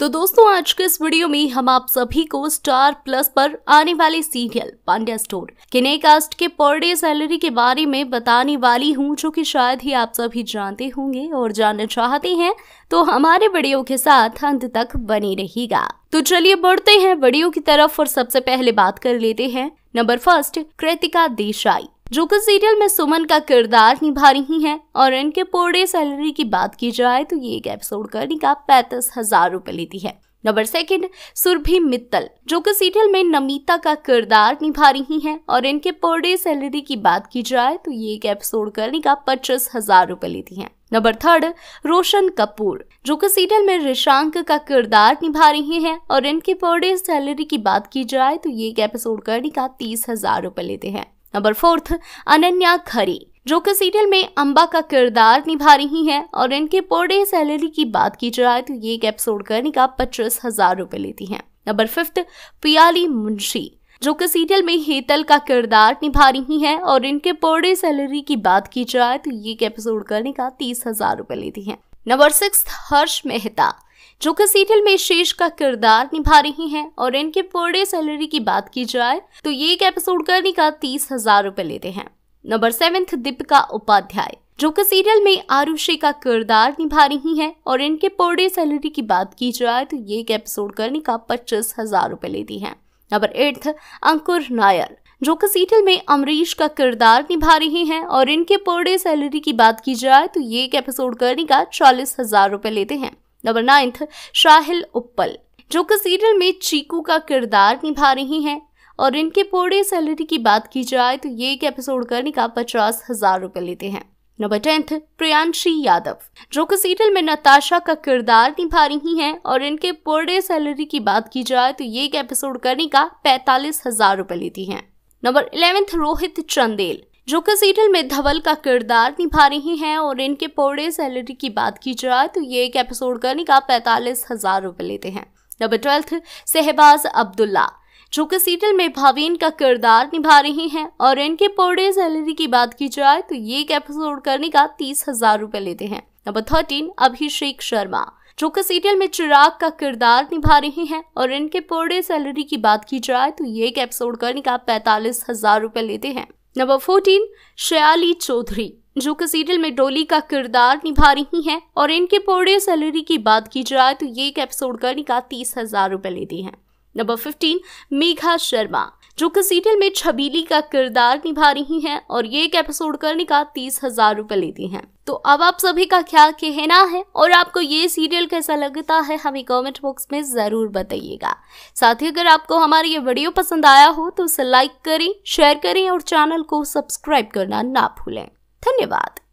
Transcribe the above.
तो दोस्तों आज के इस वीडियो में हम आप सभी को स्टार प्लस पर आने वाले सीरियल पांड्या स्टोर के नए कास्ट के पर डे सैलरी के बारे में बताने वाली हूँ जो कि शायद ही आप सभी जानते होंगे और जानना चाहते हैं तो हमारे वीडियो के साथ अंत तक बने रहिएगा तो चलिए बढ़ते हैं वीडियो की तरफ और सबसे पहले बात कर लेते हैं नंबर फर्स्ट कृतिका देसाई जो कि सीरियल में सुमन का किरदार निभा रही हैं और इनके पर डे सैलरी की बात की जाए तो ये एक एपिसोड करने का पैंतीस हजार रूपए लेती है नंबर सेकंड सुरभि मित्तल जो कि सीरियल में नमिता का किरदार निभा रही हैं और इनके पर डे सैलरी की बात की जाए तो ये एक एपिसोड करने का पच्चीस हजार रूपए लेती है नंबर थर्ड रोशन कपूर जो कि सीरियल में रिशांक का किरदार निभा रही हैं और इनके पर डे सैलरी की बात की जाए तो ये एक एपिसोड करने का तीस हजार रूपए लेते हैं नंबर फोर्थ अनन्या खरी जो कि सीरियल में अंबा का किरदार निभा रही हैं और इनके पर डे सैलरी की बात की जाए तो ये एक एपिसोड करने का पच्चीस हजार रूपए लेती हैं नंबर फिफ्थ पियाली मुंशी जो कि सीरियल में हेतल का किरदार निभा रही हैं और इनके पर डे सैलरी की बात की जाए तो ये एक एपिसोड करने का तीस हजार रूपए लेती हैं नंबर सिक्स हर्ष मेहता जो कि सीरियल में शेष का किरदार निभा रही हैं और इनके पर डे सैलरी की बात की जाए तो ये एक एपिसोड करने का तीस हजार रूपए लेते हैं नंबर सेवेंथ दीपिका उपाध्याय जो कि सीरियल में आरुषि का किरदार निभा रही हैं और इनके पर डे सैलरी की बात की जाए तो ये एक एपिसोड करने का पच्चीस हजार रूपए लेती है नंबर एट्थ अंकुर नायर जो कि सीटल में अमरीश का किरदार निभा रहे हैं और इनके पर डे सैलरी की बात की जाए तो ये एक एपिसोड करने का चालीस हजार रुपए लेते हैं नंबर नाइन्थ शाहिल उपल जो कि में चीकू का किरदार निभा रही हैं और इनके पर डे सैलरी की बात की जाए तो ये एक एपिसोड करने का पचास हजार रुपए लेते हैं नंबर टेंथ प्रियांशी यादव जो कि सीरियल में नताशा का किरदार निभा रही हैं और इनके पर डे सैलरी की बात की जाए तो ये एक एपिसोड करने का पैंतालीस हजार रुपए लेती हैं नंबर इलेवेंथ रोहित चंदेल जो कि सीरियल में धवल का किरदार निभा रही हैं और इनके पर सैलरी की बात की जाए तो ये एक एपिसोड करने का पैंतालीस हजार रुपये लेते हैं नंबर ट्वेल्थ सहबाज अब्दुल्ला जो कि सीरियल में भावीन का किरदार निभा रही हैं और इनके पर सैलरी की बात की जाए तो ये एक एपिसोड करने का तीस हजार रुपये लेते हैं नंबर थर्टीन अभिषेक शर्मा जो कि सीरियल में चिराग का किरदार निभा रही हैं और इनके पर सैलरी की बात की जाए तो ये एक एपिसोड करने का पैतालीस हजार रुपए लेते हैं नंबर फोर्टीन श्याली चौधरी जो कि सीरियल में डोली का किरदार निभा रही हैं और इनके पर सैलरी की बात की जाए तो ये एक एपिसोड करने का तीस हजार रुपए लेती हैं नंबर फिफ्टीन मेघा शर्मा जो कि सीरियल में छबीली का किरदार निभा रही हैं और ये एक एपिसोड करने का तीस हजार रूपए लेती हैं तो अब आप सभी का क्या कहना है और आपको ये सीरियल कैसा लगता है हमें कमेंट बॉक्स में ज़रूर बताइएगा साथ ही अगर आपको हमारा ये वीडियो पसंद आया हो तो उसे लाइक करें शेयर करें और चैनल को सब्सक्राइब करना ना भूलें धन्यवाद